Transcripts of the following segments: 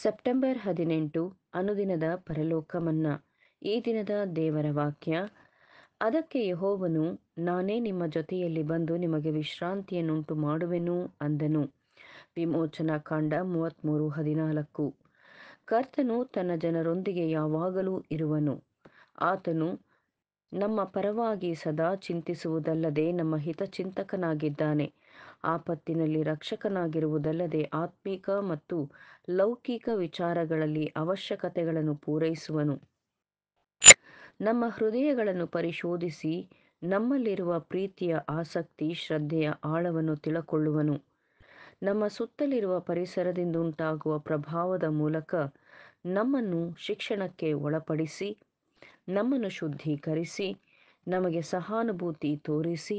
September ಹದಿನೆಂಟು ಅನುದಿನದ ಪರಲೋಕಮನ್ನ ಈ ದಿನದ ದೇವರ ವಾಕ್ಯ ಅದಕ್ಕೆ ಯಹೋವನು ನಾನೇ ನಿಮ್ಮ ಜೊತೆಯಲ್ಲಿ ಬಂದು ನಿಮಗೆ ವಿಶ್ರಾಂತಿಯನ್ನುಂಟು ಮಾಡುವೆನು ಅಂದನು ವಿಮೋಚನಾ ಕಾಂಡ ಮೂವತ್ತ್ಮೂರು ಹದಿನಾಲ್ಕು ಕರ್ತನು ತನ್ನ ಜನರೊಂದಿಗೆ ಯಾವಾಗಲೂ ಇರುವನು ಆತನು ನಮ್ಮ ಪರವಾಗಿ ಸದಾ ಚಿಂತಿಸುವುದಲ್ಲದೆ ನಮ್ಮ ಹಿತಚಿಂತಕನಾಗಿದ್ದಾನೆ ಆಪತ್ತಿನಲ್ಲಿ ರಕ್ಷಕನಾಗಿರುವುದಲ್ಲದೆ ಆತ್ಮಿಕ ಮತ್ತು ಲೌಕಿಕ ವಿಚಾರಗಳಲ್ಲಿ ಅವಶ್ಯಕತೆಗಳನ್ನು ಪೂರೈಸುವನು ನಮ್ಮ ಹೃದಯಗಳನ್ನು ಪರಿಶೋಧಿಸಿ ನಮ್ಮಲ್ಲಿರುವ ಪ್ರೀತಿಯ ಆಸಕ್ತಿ ಶ್ರದ್ಧೆಯ ಆಳವನ್ನು ತಿಳಕೊಳ್ಳುವನು ನಮ್ಮ ಸುತ್ತಲಿರುವ ಪರಿಸರದಿಂದಂಟಾಗುವ ಪ್ರಭಾವದ ಮೂಲಕ ನಮ್ಮನ್ನು ಶಿಕ್ಷಣಕ್ಕೆ ಒಳಪಡಿಸಿ ನಮ್ಮನ್ನು ಶುದ್ಧೀಕರಿಸಿ ನಮಗೆ ಸಹಾನುಭೂತಿ ತೋರಿಸಿ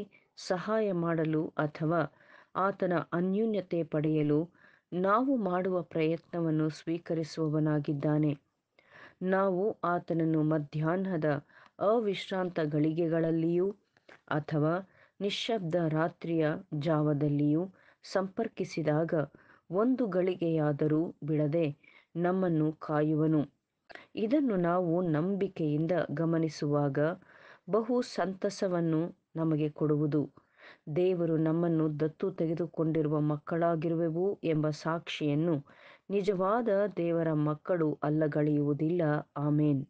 ಸಹಾಯ ಮಾಡಲು ಅಥವಾ ಆತನ ಅನ್ಯೂನ್ಯತೆ ಪಡೆಯಲು ನಾವು ಮಾಡುವ ಪ್ರಯತ್ನವನ್ನು ಸ್ವೀಕರಿಸುವವನಾಗಿದ್ದಾನೆ ನಾವು ಆತನನ್ನು ಮಧ್ಯಾಹ್ನದ ಅವಿಶ್ರಾಂತ ಗಳಿಗೆಗಳಲ್ಲಿಯೂ ಅಥವಾ ನಿಶ್ಶಬ್ದ ರಾತ್ರಿಯ ಜಾವದಲ್ಲಿಯೂ ಸಂಪರ್ಕಿಸಿದಾಗ ಒಂದು ಗಳಿಗೆಯಾದರೂ ಬಿಡದೆ ನಮ್ಮನ್ನು ಕಾಯುವನು ಇದನ್ನು ನಾವು ನಂಬಿಕೆಯಿಂದ ಗಮನಿಸುವಾಗ ಬಹು ಸಂತಸವನ್ನು ನಮಗೆ ಕೊಡುವುದು ದೇವರು ನಮ್ಮನ್ನು ದತ್ತು ತೆಗೆದುಕೊಂಡಿರುವ ಮಕ್ಕಳಾಗಿರುವೆವು ಎಂಬ ಸಾಕ್ಷಿಯನ್ನು ನಿಜವಾದ ದೇವರ ಮಕ್ಕಳು ಅಲ್ಲಗಳೆಯುವುದಿಲ್ಲ ಆಮೇನ್